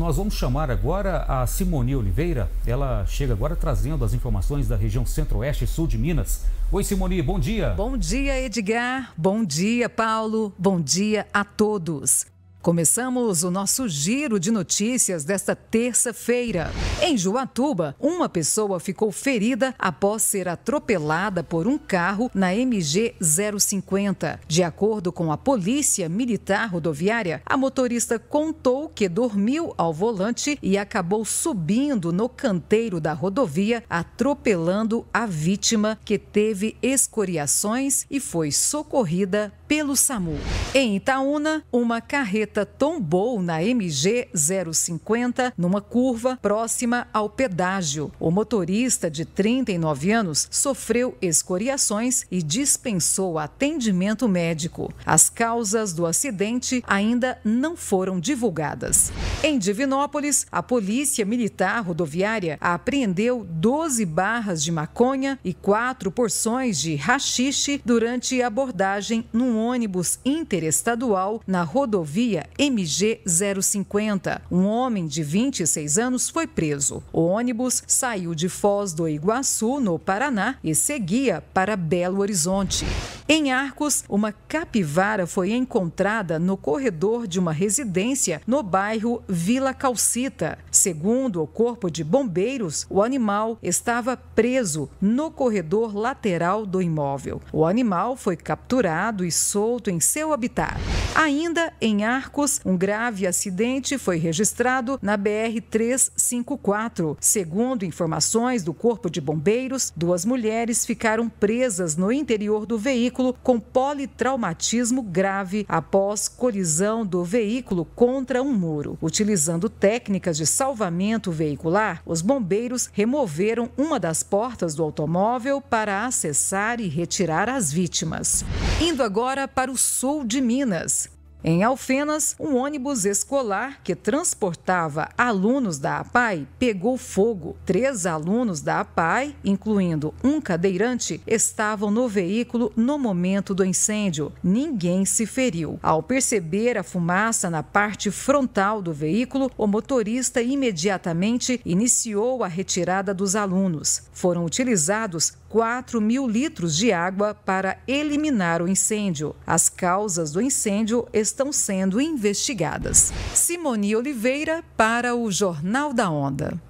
nós vamos chamar agora a Simone Oliveira. Ela chega agora trazendo as informações da região centro-oeste e sul de Minas. Oi, Simone, bom dia. Bom dia, Edgar. Bom dia, Paulo. Bom dia a todos. Começamos o nosso giro de notícias desta terça-feira. Em Juatuba, uma pessoa ficou ferida após ser atropelada por um carro na MG 050. De acordo com a Polícia Militar Rodoviária, a motorista contou que dormiu ao volante e acabou subindo no canteiro da rodovia, atropelando a vítima, que teve escoriações e foi socorrida pelo SAMU. Em Itaúna, uma carreta carreta tombou na MG 050 numa curva próxima ao pedágio. O motorista de 39 anos sofreu escoriações e dispensou atendimento médico. As causas do acidente ainda não foram divulgadas. Em Divinópolis, a Polícia Militar Rodoviária apreendeu 12 barras de maconha e quatro porções de rachixe durante abordagem num ônibus interestadual na rodovia rodovia MG 050. Um homem de 26 anos foi preso. O ônibus saiu de Foz do Iguaçu, no Paraná, e seguia para Belo Horizonte. Em Arcos, uma capivara foi encontrada no corredor de uma residência no bairro Vila Calcita. Segundo o Corpo de Bombeiros, o animal estava preso no corredor lateral do imóvel. O animal foi capturado e solto em seu habitat. Ainda em Arcos, um grave acidente foi registrado na BR-354. Segundo informações do Corpo de Bombeiros, duas mulheres ficaram presas no interior do veículo veículo com politraumatismo grave após colisão do veículo contra um muro. Utilizando técnicas de salvamento veicular, os bombeiros removeram uma das portas do automóvel para acessar e retirar as vítimas. Indo agora para o sul de Minas. Em Alfenas, um ônibus escolar que transportava alunos da APAI pegou fogo. Três alunos da APAI, incluindo um cadeirante, estavam no veículo no momento do incêndio. Ninguém se feriu. Ao perceber a fumaça na parte frontal do veículo, o motorista imediatamente iniciou a retirada dos alunos. Foram utilizados 4 mil litros de água para eliminar o incêndio. As causas do incêndio estão sendo investigadas. Simone Oliveira para o Jornal da Onda.